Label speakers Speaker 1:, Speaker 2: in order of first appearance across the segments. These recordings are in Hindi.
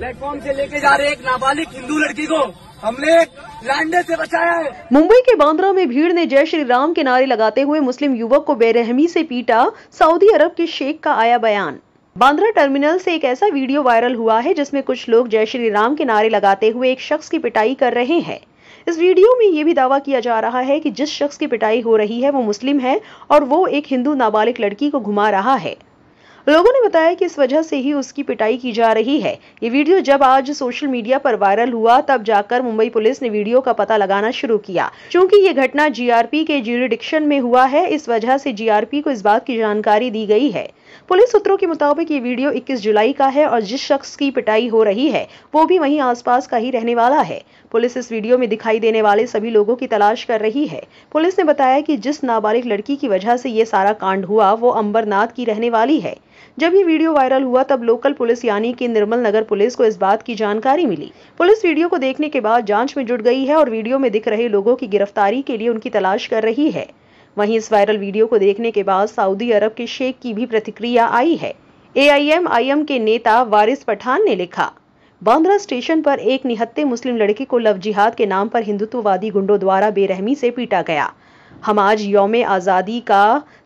Speaker 1: प्लेटफॉर्म से लेके जा रहे एक नाबालिग हिंदू लड़की को हमने से बचाया है मुंबई के बांद्रा में भीड़ ने जय श्री राम के नारे लगाते हुए मुस्लिम युवक को बेरहमी से पीटा सऊदी अरब के शेख का आया बयान बांद्रा टर्मिनल से एक ऐसा वीडियो वायरल हुआ है जिसमें कुछ लोग जय श्री राम के नारे लगाते हुए एक शख्स की पिटाई कर रहे हैं इस वीडियो में ये भी दावा किया जा रहा है कि जिस शख्स की पिटाई हो रही है वो मुस्लिम है और वो एक हिंदू नाबालिग लड़की को घुमा रहा है लोगों ने बताया कि इस वजह से ही उसकी पिटाई की जा रही है ये वीडियो जब आज सोशल मीडिया पर वायरल हुआ तब जाकर मुंबई पुलिस ने वीडियो का पता लगाना शुरू किया क्योंकि ये घटना जीआरपी के ज्यूरिडिक्शन में हुआ है इस वजह से जीआरपी को इस बात की जानकारी दी गई है पुलिस सूत्रों के मुताबिक ये वीडियो 21 जुलाई का है और जिस शख्स की पिटाई हो रही है वो भी वहीं आसपास का ही रहने वाला है पुलिस इस वीडियो में दिखाई देने वाले सभी लोगों की तलाश कर रही है पुलिस ने बताया कि जिस नाबालिग लड़की की वजह से ये सारा कांड हुआ वो अंबरनाथ की रहने वाली है जब ये वीडियो वायरल हुआ तब लोकल पुलिस यानी कि निर्मल नगर पुलिस को इस बात की जानकारी मिली पुलिस वीडियो को देखने के बाद जांच में जुट गई है और वीडियो में दिख रहे लोगों की गिरफ्तारी के लिए उनकी तलाश कर रही है वहीं इस वायरल वीडियो को देखने के बाद सऊदी अरब के शेख की भी प्रतिक्रिया आई है एआईएमआईएम के नेता वारिस पठान ने लिखा बांद्रा स्टेशन पर एक निहत्ते मुस्लिम लड़के को लव जिहाद के नाम पर हिंदुत्ववादी गुंडों द्वारा बेरहमी से पीटा गया हम आज योम आज़ादी का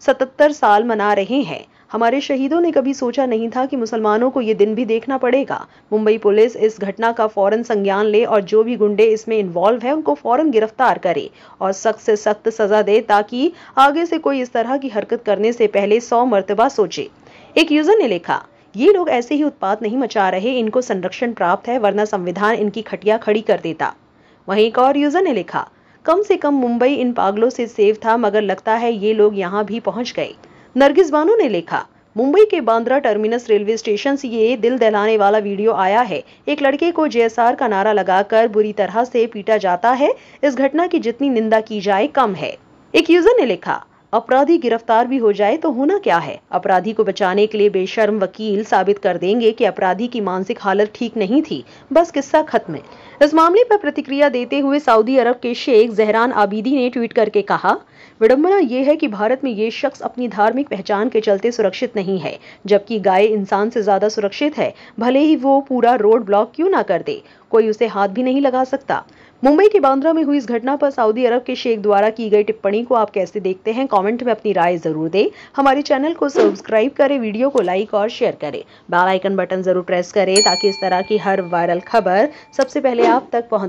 Speaker 1: 77 साल मना रहे हैं हमारे शहीदों ने कभी सोचा नहीं था कि मुसलमानों को ये दिन भी देखना पड़ेगा मुंबई पुलिस इस घटना का फौरन संज्ञान ले और जो भी गुंडे इसमें इन्वॉल्व है उनको फौरन गिरफ्तार करे और सख्त से सख्त सजा दे ताकि आगे से कोई इस तरह की हरकत करने से पहले सौ मरतबा सोचे एक यूजर ने लिखा ये लोग ऐसे ही उत्पाद नहीं मचा रहे इनको संरक्षण प्राप्त है वरना संविधान इनकी खटिया खड़ी कर देता वहीं एक और यूजर ने लिखा कम से कम मुंबई इन पागलों से सेफ था मगर लगता है ये लोग यहाँ भी पहुंच गए नरगिस बानो ने लिखा मुंबई के बांद्रा टर्मिनस रेलवे स्टेशन से ये दिल दहलाने वाला वीडियो आया है एक लड़के को जेएसआर का नारा लगाकर बुरी तरह से पीटा जाता है इस घटना की जितनी निंदा की जाए कम है एक यूजर ने लिखा अपराधी गिरफ्तार भी हो जाए तो होना क्या है अपराधी को बचाने के लिए बेशर्म वकील साबित कर देंगे कि अपराधी की मानसिक हालत ठीक नहीं थी बस किस्सा खत्म है इस मामले पर प्रतिक्रिया देते हुए सऊदी अरब के शेख जहरान आबिदी ने ट्वीट करके कहा विडम्बना यह है कि भारत में ये शख्स अपनी धार्मिक पहचान के चलते सुरक्षित नहीं है जबकि गाय इंसान से ज्यादा सुरक्षित है भले ही वो पूरा रोड ब्लॉक क्यों ना कर दे कोई उसे हाथ भी नहीं लगा सकता मुंबई के बांद्रा में हुई इस घटना पर सऊदी अरब के शेख द्वारा की गई टिप्पणी को आप कैसे देखते हैं कमेंट में अपनी राय जरूर दें हमारे चैनल को सब्सक्राइब करें वीडियो को लाइक और शेयर करें बेल आइकन बटन जरूर प्रेस करें ताकि इस तरह की हर वायरल खबर सबसे पहले आप तक पहुंच